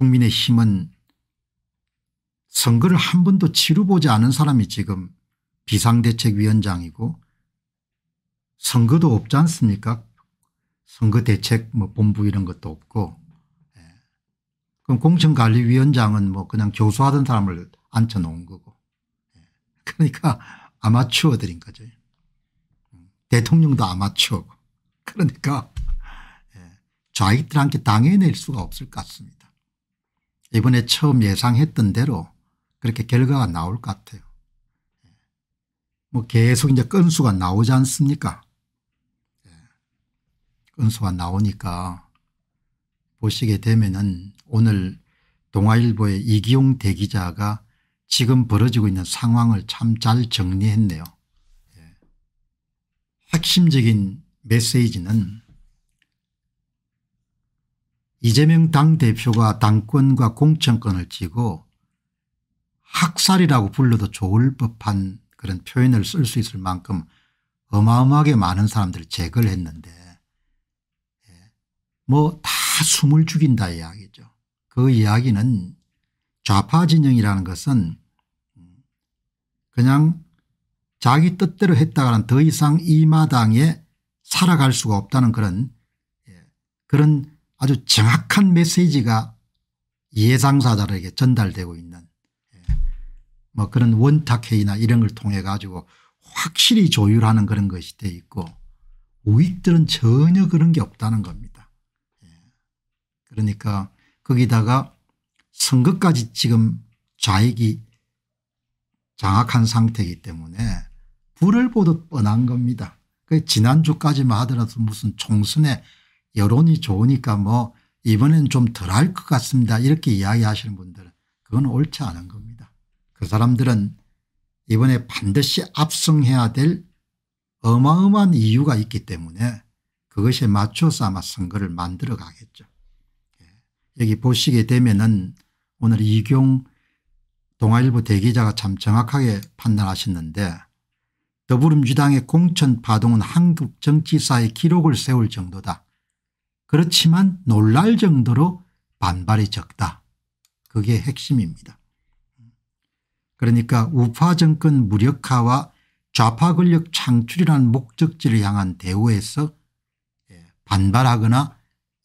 국민의힘은 선거를 한 번도 치르보지 않은 사람이 지금 비상대책위원장이고 선거도 없지 않습니까 선거대책 뭐 본부 이런 것도 없고 예. 그럼 공천관리위원장은 뭐 그냥 교수하던 사람을 앉혀놓은 거고 예. 그러니까 아마추어들인 거죠. 음, 대통령도 아마추어고 그러니까 예. 좌익들한테 당해낼 수가 없을 것 같습니다. 이번에 처음 예상했던 대로 그렇게 결과가 나올 것 같아요. 뭐 계속 이제 건수가 나오지 않습니까? 예. 건수가 나오니까 보시게 되면은 오늘 동아일보의 이기용 대기자가 지금 벌어지고 있는 상황을 참 잘 정리했네요. 예. 핵심적인 메시지는 이재명 당대표가 당권과 공천권을 쥐고 학살이라고 불러도 좋을 법한 그런 표현을 쓸 수 있을 만큼 어마어마하게 많은 사람들을 제거를 했는데 예, 뭐다 숨을 죽인다 이야기죠. 그 이야기는 좌파 진영이라는 것은 그냥 자기 뜻대로 했다가는 더 이상 이 마당에 살아갈 수가 없다는 그런 예, 그런 아주 정확한 메시지가 예상사들에게 전달되고 있는 예, 뭐 그런 원탁회의나 이런 걸 통해 가지고 확실히 조율하는 그런 것이 돼 있고 우익들은 전혀 그런 게 없다는 겁니다. 예. 그러니까 거기다가 선거까지 지금 좌익이 장악한 상태이기 때문에 불을 보듯 뻔한 겁니다. 그 지난주까지만 하더라도 무슨 총선에 여론이 좋으니까 뭐 이번엔 좀 덜 할 것 같습니다 이렇게 이야기하시는 분들은 그건 옳지 않은 겁니다. 그 사람들은 이번에 반드시 압승해야 될 어마어마한 이유가 있기 때문에 그것에 맞춰서 아마 선거를 만들어 가겠죠. 예. 여기 보시게 되면은 오늘 이경 동아일보 대기자가 참 정확하게 판단하셨는데 더불어민주당의 공천 파동은 한국 정치사의 기록을 세울 정도다. 그렇지만 놀랄 정도로 반발이 적다. 그게 핵심입니다. 그러니까 우파 정권 무력화와 좌파 권력 창출이라는 목적지를 향한 대우에서 예, 반발하거나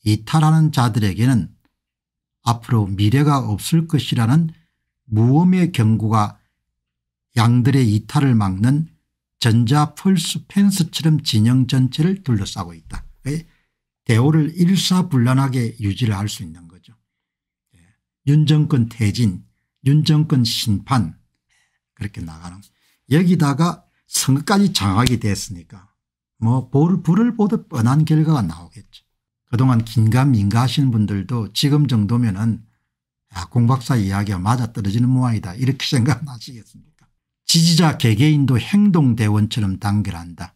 이탈하는 자들에게는 앞으로 미래가 없을 것이라는 무엄의 경고가 양들의 이탈을 막는 전자 펄스 펜스처럼 진영 전체를 둘러싸고 있다. 예? 대오를 일사불란하게 유지를 할 수 있는 거죠. 예. 윤정권 퇴진, 윤정권 심판 그렇게 나가는 여기다가 선거까지 장악이 됐으니까 뭐 볼, 불을 보듯 뻔한 결과가 나오겠죠. 그동안 긴가민가 하신 분들도 지금 정도면 은 아, 공박사 이야기가 맞아떨어지는 모양이다 이렇게 생각하시겠습니까 지지자 개개인도 행동대원처럼 단결한다.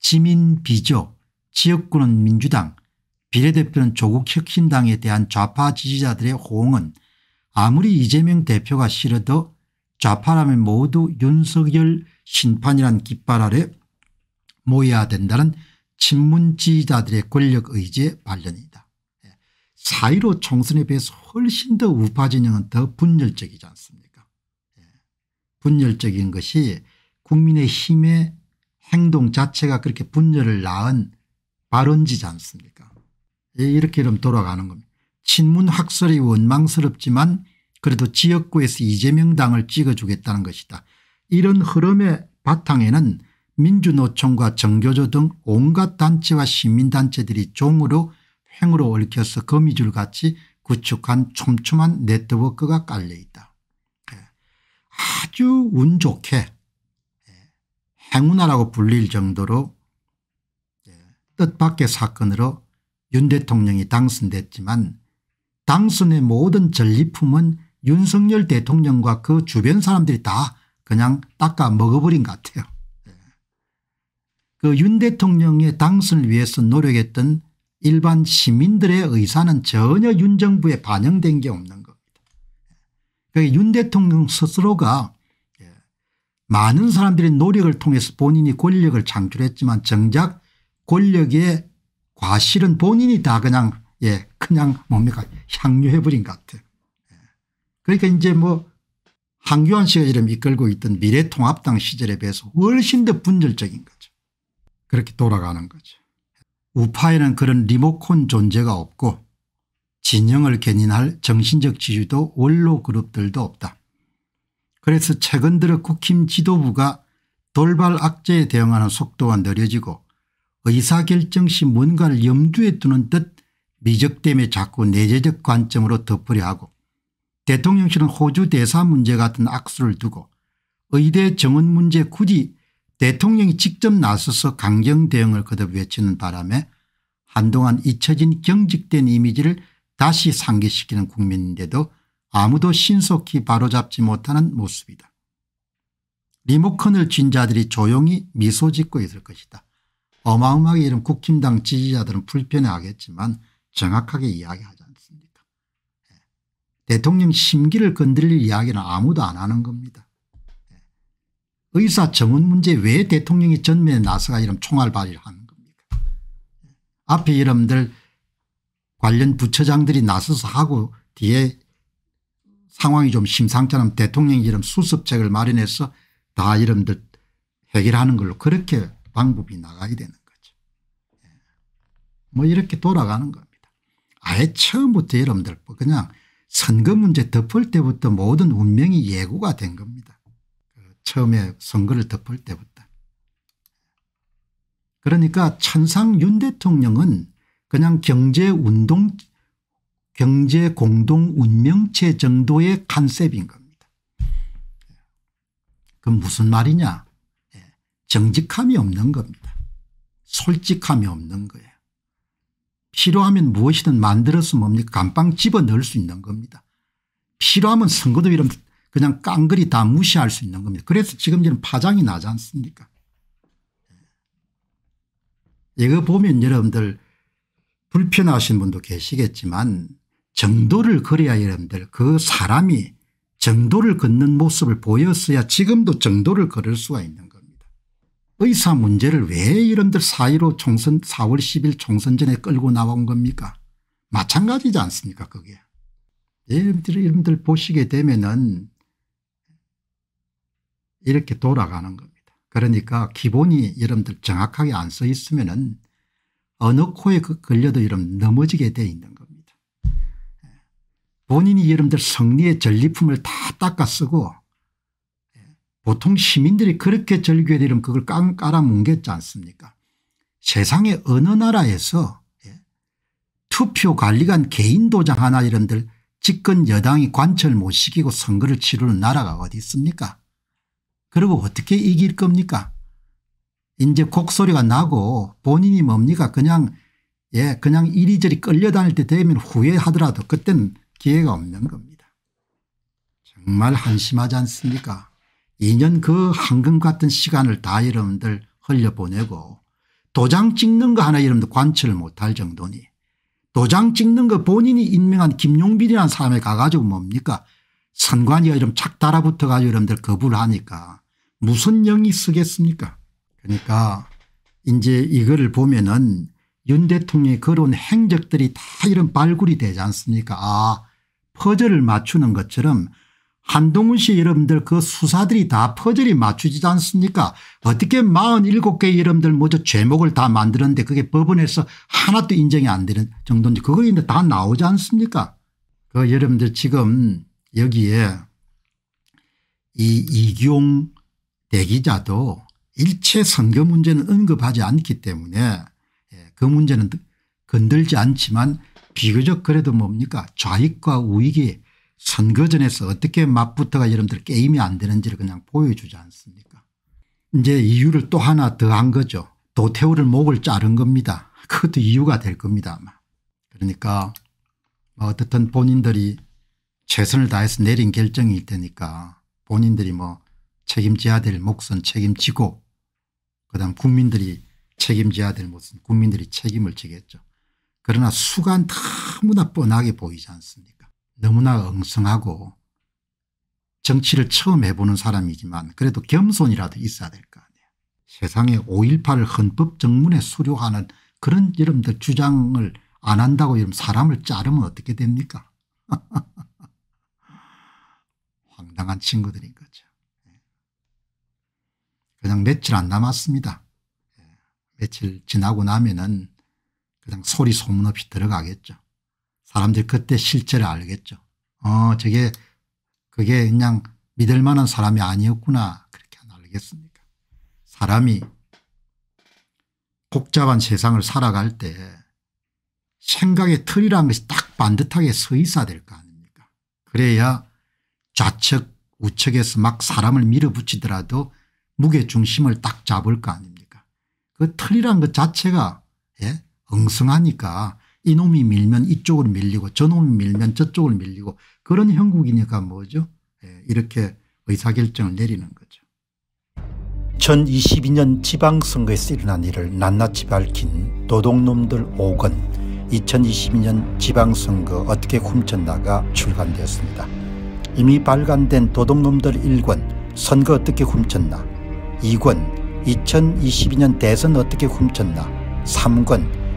지민비조 지역구는 민주당 비례대표는 조국 혁신당에 대한 좌파 지지자들의 호응은 아무리 이재명 대표가 싫어도 좌파라면 모두 윤석열 심판이란 깃발 아래 모여야 된다는 친문 지지자들의 권력 의지의 발현이다. 4 예. 1 5 총선에 비해서 훨씬 더 우파 진영은 더 분열적이지 않습니까 예. 분열적인 것이 국민의힘의 행동 자체가 그렇게 분열을 낳은 발언지지 않습니까 예, 이렇게 이름 돌아가는 겁니다. 친문학설이 원망스럽지만 그래도 지역구에서 이재명 당을 찍어주겠다는 것이다. 이런 흐름의 바탕에는 민주노총과 정교조 등 온갖 단체와 시민단체들이 종으로 횡으로 얽혀서 거미줄같이 구축한 촘촘한 네트워크가 깔려있다. 예. 아주 운 좋게 예, 행운아라고 불릴 정도로 뜻밖의 사건으로 윤 대통령이 당선됐지만 당선의 모든 전리품은 윤석열 대통령과 그 주변 사람들이 다 그냥 닦아 먹어버린 것 같아요. 예. 그윤 대통령의 당선을 위해서 노력했던 일반 시민들의 의사는 전혀 윤 정부에 반영된 게 없는 겁니다. 예. 윤 대통령 스스로가 예, 많은 사람들의 노력을 통해서 본인이 권력을 창출했지만 정작 권력의 과실은 본인이 다 그냥 예 그냥 뭡니까 향유해버린 것 같아요. 예. 그러니까 이제 뭐 황교안 씨가 이름 이끌고 있던 미래통합당 시절에 비해서 훨씬 더 분열적인 거죠. 그렇게 돌아가는 거죠. 우파에는 그런 리모컨 존재가 없고 진영을 견인할 정신적 지주도 원로 그룹들도 없다. 그래서 최근 들어 국힘 지도부가 돌발 악재에 대응하는 속도가 느려지고 의사결정 시 뭔가를 염두에 두는 듯 미적됨에 자꾸 내재적 관점으로 덮으려 하고 대통령실은 호주 대사 문제 같은 악수를 두고 의대 정원 문제 굳이 대통령이 직접 나서서 강경 대응을 거듭 외치는 바람에 한동안 잊혀진 경직된 이미지를 다시 상기시키는 국민인데도 아무도 신속히 바로잡지 못하는 모습이다. 리모컨을 쥔 자들이 조용히 미소 짓고 있을 것이다. 어마어마하게 이런 국힘당 지지자들은 불편해하겠지만 정확하게 이야기하지 않습니까 예. 대통령 심기를 건드릴 이야기는 아무도 안 하는 겁니다. 예. 의사 정원 문제 왜 대통령이 전면에 나서가 이런 총알 발의를 하는 겁니까 예. 앞에 여러분들 관련 부처장들이 나서서 하고 뒤에 상황이 좀 심상치 않으 대통령이 이런 수습책을 마련해서 다 이름들 해결하는 걸로 그렇게 방법이 나가게 되는 거죠. 예. 뭐 이렇게 돌아가는 겁니다. 아예 처음부터 여러분들 뭐 그냥 선거 문제 덮을 때부터 모든 운명이 예고가 된 겁니다. 그 처음에 선거를 덮을 때부터. 그러니까 천상 윤 대통령은 그냥 경제운동 경제공동운명체 정도의 컨셉인 겁니다. 그 무슨 말이냐 정직함이 없는 겁니다. 솔직함이 없는 거예요. 필요하면 무엇이든 만들어서 뭡니까 감방 집어넣을 수 있는 겁니다. 필요하면 선거도 이런 그냥 깡그리 다 무시할 수 있는 겁니다. 그래서 지금 이런 파장이 나지 않습니까 예. 이거 보면 여러분들 불편하신 분도 계시겠지만 정도를 그려야 여러분들 그 사람이 정도를 걷는 모습을 보였어야 지금도 정도를 걸을 수가 있는 겁니다. 의사 문제를 왜 이런들 사이로 총선 4월 10일 총선 전에 끌고 나온 겁니까 마찬가지지 않습니까 그게 여러분들, 여러분들 보시게 되면은 이렇게 돌아가는 겁니다 그러니까 기본이 여러분들 정확하게 안 써 있으면은 어느 코에 그 걸려도 여러 넘어지게 돼 있는 겁니다 예. 본인이 여러분들 성리의 전리품을 다 닦아 쓰고 보통 시민들이 그렇게 절규해드리면 그걸 깔아뭉갰지 않습니까 세상에 어느 나라에서 예, 투표 관리관 개인 도장 하나 이런들 집권 여당이 관철 못 시키고 선거를 치르는 나라가 어디 있습니까 그리고 어떻게 이길 겁니까 이제 곡소리가 나고 본인이 뭡니까 그냥 예 그냥 이리저리 끌려다닐 때 되면 후회하더라도 그때는 기회가 없는 겁니다. 정말 한심하지 않습니까 2년 그 황금 같은 시간을 다 여러분들 흘려보내고 도장 찍는 거 하나 여러분들 관철을 못할 정도니 도장 찍는 거 본인이 임명한 김용빈이라는 사람에 가가지고 뭡니까 선관위가 좀착 달아붙어 가지고 여러분들 거부를 하니까 무슨 영이 쓰겠습니까 그러니까 이제 이거를 보면은 윤 대통령이 걸어 행적들이 다 이런 발굴이 되지 않습니까 아 퍼즐을 맞추는 것처럼 한동훈 씨 여러분들 그 수사들이 다 퍼즐이 맞추지 않습니까 어떻게 47개의 여러분들 모두 제목을 다만드는데 그게 법원에서 하나도 인정이 안 되는 정도인지그거 이제 다 나오지 않습니까 그 여러분들 지금 여기에 이 이기용 대기자도 일체 선거 문제는 언급하지 않기 때문에 예, 그 문제는 건들지 않지만 비교적 그래도 뭡니까 좌익과 우익이 선거전에서 어떻게 맞붙어가 여러분들 게임이 안 되는지를 그냥 보여주지 않습니까 이제 이유를 또 하나 더 한 거죠. 도태우를 목을 자른 겁니다. 그것도 이유가 될 겁니다 아마. 그러니까 뭐 어떻든 본인들이 최선을 다해서 내린 결정일 테니까 본인들이 뭐 책임져야 될 몫은 책임지고 그다음 국민들이 책임져야 될 몫은 국민들이 책임을 지겠죠. 그러나 수가 너무나 뻔하게 보이지 않습니까 너무나 엉성하고 정치를 처음 해보는 사람이지만 그래도 겸손이라도 있어야 될 거 아니에요. 세상에 5.18을 헌법정문에 수료하는 그런 여러분들 주장을 안 한다고 여러분 사람을 자르면 어떻게 됩니까? 황당한 친구들인 거죠. 예. 그냥 며칠 안 남았습니다. 예. 며칠 지나고 나면은 그냥 소리 소문 없이 들어가겠죠. 사람들이 그때 실제를 알겠죠. 어 저게 그게 그냥 믿을 만한 사람이 아니었구나 그렇게 알겠습니까 사람이 복잡한 세상을 살아갈 때 생각의 틀이라는 것이 딱 반듯하게 서 있어야 될 거 아닙니까 그래야 좌측 우측에서 막 사람을 밀어붙이더라도 무게중심을 딱 잡을 거 아닙니까 그 틀이란 것 자체가 예? 엉성하니까 이놈이 밀면 이쪽을 밀리고 저놈이 밀면 저쪽을 밀리고 그런 형국이니까 뭐죠 예, 이렇게 의사결정을 내리는 거죠. 2022년 지방선거에서 일어난 일을 낱낱이 밝힌 도둑놈들 5권 2022년 지방선거 어떻게 훔쳤나가 출간되었습니다. 이미 발간된 도둑놈들 1권 선거 어떻게 훔쳤나 2권 2022년 대선 어떻게 훔쳤나 3권